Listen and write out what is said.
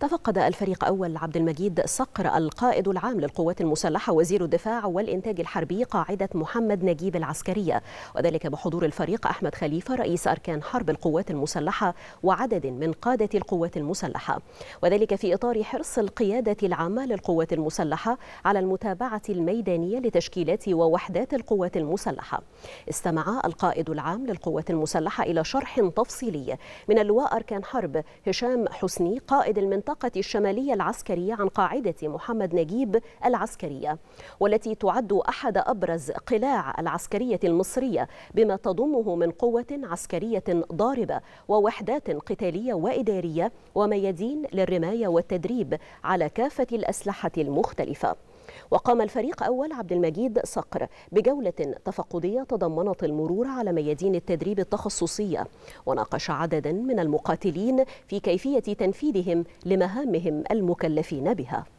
تفقد الفريق أول عبد المجيد صقر القائد العام للقوات المسلحة وزير الدفاع والإنتاج الحربي قاعدة محمد نجيب العسكرية وذلك بحضور الفريق أحمد خليفة رئيس أركان حرب القوات المسلحة وعدد من قادة القوات المسلحة وذلك في إطار حرص القيادة العامة للقوات المسلحة على المتابعة الميدانية لتشكيلات ووحدات القوات المسلحة استمع القائد العام للقوات المسلحة إلى شرح تفصيلي من اللواء أركان حرب هشام حسني قائد المنطقة المنطقة الشمالية العسكرية عن قاعدة محمد نجيب العسكرية والتي تعد أحد أبرز قلاع العسكرية المصرية بما تضمه من قوة عسكرية ضاربة ووحدات قتالية وإدارية وميادين للرماية والتدريب على كافة الأسلحة المختلفة وقام الفريق أول عبد المجيد صقر بجولة تفقدية تضمنت المرور على ميادين التدريب التخصصية وناقش عددا من المقاتلين في كيفية تنفيذهم لما لمهامهم المكلفين بها